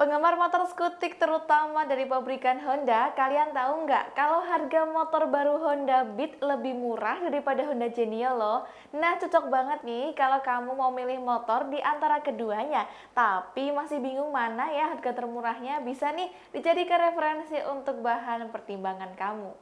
Penggemar motor skutik terutama dari pabrikan Honda, kalian tahu nggak kalau harga motor baru Honda Beat lebih murah daripada Honda Genio loh? Nah cocok banget nih kalau kamu mau milih motor di antara keduanya, tapi masih bingung mana ya harga termurahnya bisa nih dijadikan referensi untuk bahan pertimbangan kamu.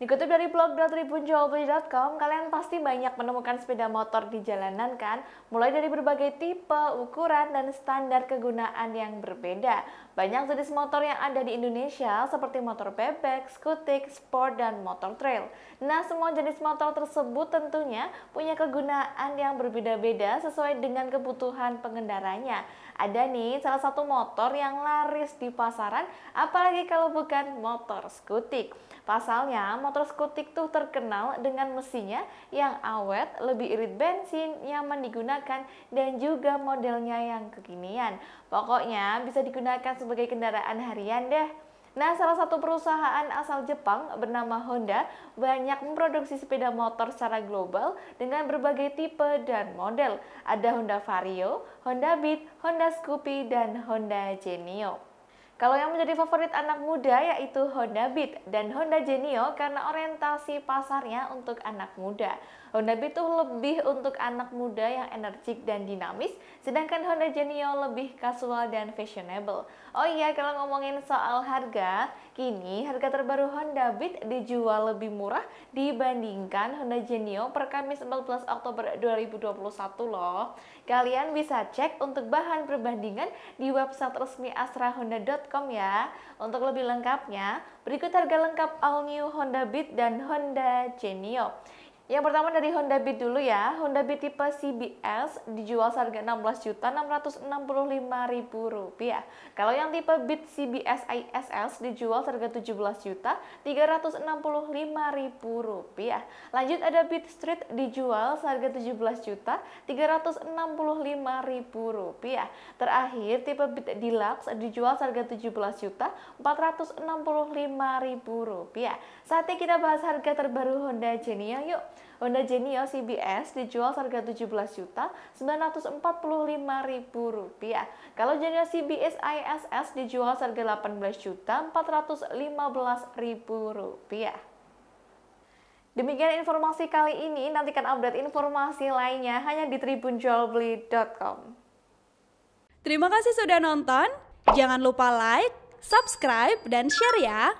Dikutip dari blog kalian pasti banyak menemukan sepeda motor di jalanan kan? Mulai dari berbagai tipe, ukuran, dan standar kegunaan yang berbeda. Banyak jenis motor yang ada di Indonesia seperti motor bebek, skutik, sport, dan motor trail. Nah, semua jenis motor tersebut tentunya punya kegunaan yang berbeda-beda sesuai dengan kebutuhan pengendaranya. Ada nih salah satu motor yang laris di pasaran, apalagi kalau bukan motor skutik. Pasalnya, motor skutik tuh terkenal dengan mesinnya yang awet, lebih irit bensin, nyaman digunakan, dan juga modelnya yang kekinian. Pokoknya bisa digunakan sebagai kendaraan harian deh. Nah, salah satu perusahaan asal Jepang bernama Honda banyak memproduksi sepeda motor secara global dengan berbagai tipe dan model. Ada Honda Vario, Honda Beat, Honda Scoopy, dan Honda Genio. Kalau yang menjadi favorit anak muda yaitu Honda Beat dan Honda Genio karena orientasi pasarnya untuk anak muda. Honda Beat tuh lebih untuk anak muda yang energik dan dinamis, sedangkan Honda Genio lebih kasual dan fashionable. Oh iya, kalau ngomongin soal harga, kini harga terbaru Honda Beat dijual lebih murah dibandingkan Honda Genio per Kamis 14 Oktober 2021 loh. Kalian bisa cek untuk bahan perbandingan di website resmi astrahonda.com ya. Untuk lebih lengkapnya, berikut harga lengkap all new Honda Beat dan Honda Genio. Yang pertama dari Honda Beat dulu ya. Honda Beat tipe CBS dijual seharga Rp16.665.000. Kalau yang tipe Beat CBS ISS dijual seharga Rp17.365.000. Lanjut ada Beat Street dijual seharga Rp17.365.000. Terakhir tipe Beat Deluxe dijual seharga Rp17.465.000. Saatnya kita bahas harga terbaru Honda Genia yuk. Honda Genio CBS dijual harga 17 juta 945 ribu rupiah. Kalau Genio CBS ISS dijual harga 18 juta 415 ribu rupiah. Demikian informasi kali ini, nantikan update informasi lainnya hanya di tribunjualbeli.com. Terima kasih sudah nonton, jangan lupa like, subscribe, dan share ya!